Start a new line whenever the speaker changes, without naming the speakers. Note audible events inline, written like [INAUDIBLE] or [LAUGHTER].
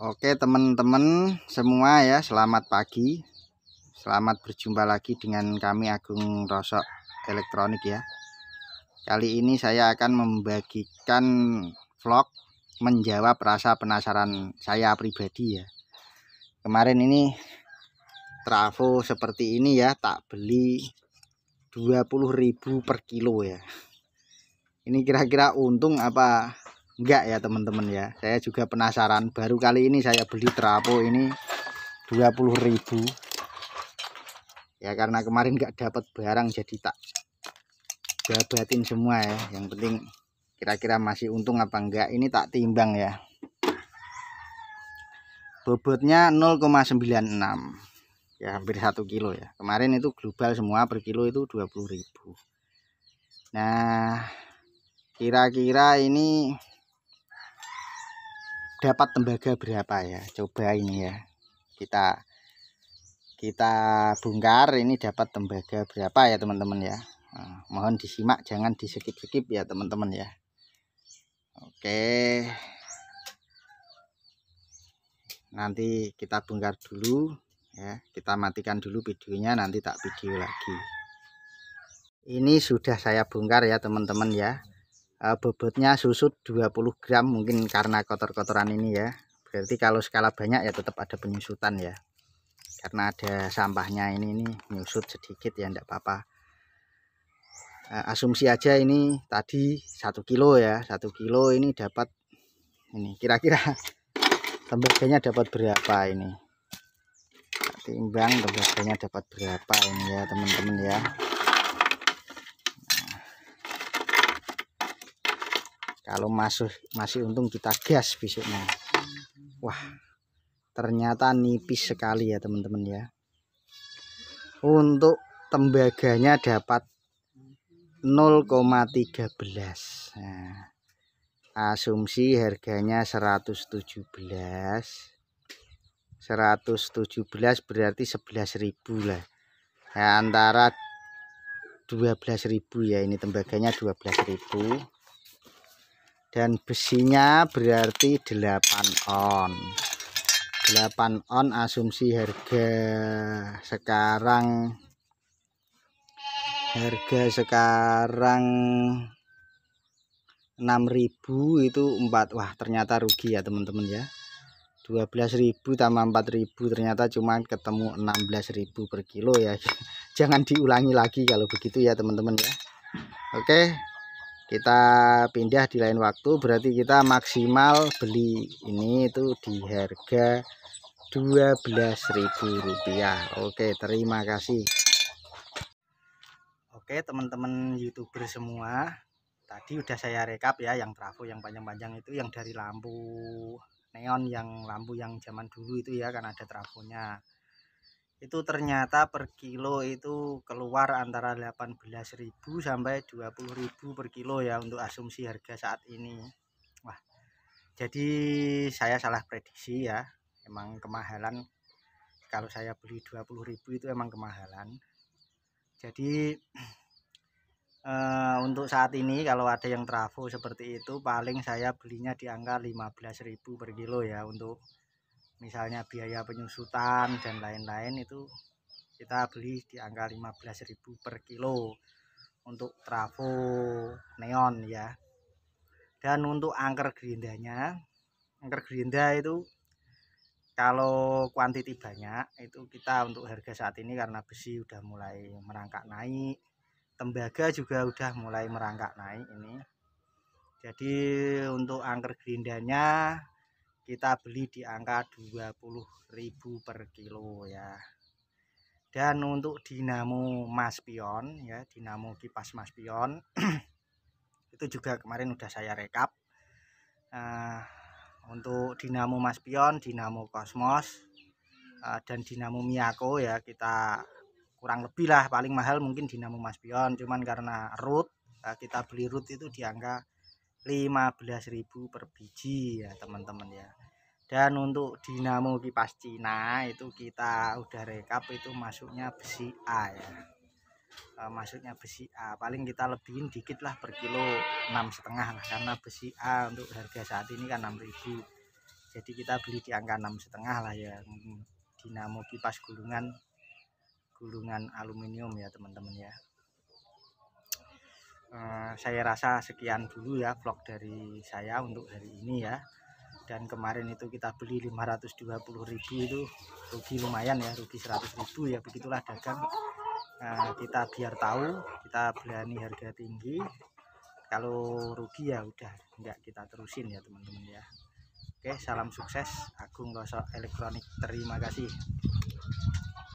Oke teman-teman semua ya selamat pagi Selamat berjumpa lagi dengan kami Agung Rosok Elektronik ya Kali ini saya akan membagikan vlog menjawab rasa penasaran saya pribadi ya Kemarin ini trafo seperti ini ya tak beli 20.000 per kilo ya Ini kira-kira untung apa enggak ya teman-teman ya saya juga penasaran baru kali ini saya beli trapo ini 20.000 ya karena kemarin enggak dapat barang jadi tak jabatin semua ya yang penting kira-kira masih untung apa enggak ini tak timbang ya bobotnya 0,96 ya hampir satu kilo ya kemarin itu global semua per kilo itu 20.000 nah kira-kira ini dapat tembaga berapa ya coba ini ya kita kita bongkar ini dapat tembaga berapa ya teman-teman ya nah, mohon disimak jangan di skip-skip ya teman-teman ya oke nanti kita bongkar dulu ya kita matikan dulu videonya nanti tak video lagi ini sudah saya bongkar ya teman-teman ya Eh, bobotnya susut 20 gram mungkin karena kotor-kotoran ini ya berarti kalau skala banyak ya tetap ada penyusutan ya karena ada sampahnya ini ini nyusut sedikit ya enggak apa-apa eh, asumsi aja ini tadi satu kilo ya satu kilo ini dapat ini kira-kira [LAUGHS] tembaganya dapat berapa ini nah, timbang tembaganya dapat berapa ini ya teman-teman ya kalau masih masih untung kita gas besoknya wah ternyata nipis sekali ya teman-teman ya untuk tembaganya dapat 0,13 nah, asumsi harganya 117 117 berarti 11.000 lah ya, antara 12.000 ya ini tembaganya 12.000 dan besinya berarti 8 on 8 on asumsi harga sekarang harga sekarang 6000 itu 4 Wah ternyata rugi ya teman-teman ya 12.000 tambah 4.000 ternyata cuma ketemu 16.000 per kilo ya [LAUGHS] jangan diulangi lagi kalau begitu ya teman-teman ya Oke kita pindah di lain waktu berarti kita maksimal beli ini itu di harga Rp12.000 Oke terima kasih Oke teman-teman youtuber semua tadi udah saya rekap ya yang trafo yang panjang-panjang itu yang dari lampu neon yang lampu yang zaman dulu itu ya kan ada trafonya itu ternyata per kilo itu keluar antara 18.000 sampai 20.000 per kilo ya untuk asumsi harga saat ini Wah jadi saya salah prediksi ya emang kemahalan kalau saya beli 20.000 itu emang kemahalan jadi e, [CLEARS THROAT] untuk saat ini kalau ada yang trafo seperti itu paling saya belinya di angka 15.000 per kilo ya untuk misalnya biaya penyusutan dan lain-lain itu kita beli di angka 15.000 per kilo untuk trafo neon ya dan untuk angker gerindanya angker gerinda itu kalau kuantiti banyak itu kita untuk harga saat ini karena besi udah mulai merangkak naik tembaga juga udah mulai merangkak naik ini jadi untuk angker gerindanya kita beli di angka 20.000 per kilo ya dan untuk dinamo mas pion ya dinamo kipas mas pion [CLEARS THROAT] itu juga kemarin udah saya rekap uh, untuk dinamo mas pion dinamo kosmos eh, dan dinamo miyako ya kita kurang lebih lah paling mahal mungkin dinamo mas pion cuman karena root eh, kita beli root itu di angka 15.000 per biji ya teman-teman ya dan untuk dinamo kipas Cina itu kita udah rekap itu masuknya besi A ya e, masuknya besi A paling kita lebihin dikit lah per kilo enam setengah lah karena besi A untuk harga saat ini kan 6000 jadi kita beli di angka enam setengah lah ya hmm, dinamo kipas gulungan gulungan aluminium ya teman-teman ya e, saya rasa sekian dulu ya vlog dari saya untuk hari ini ya dan kemarin itu kita beli 520 ribu itu rugi lumayan ya rugi 100 ribu ya begitulah dagang nah, kita biar tahu kita berani harga tinggi kalau rugi ya udah enggak kita terusin ya teman-teman ya Oke salam sukses Agung Gosok Elektronik terima kasih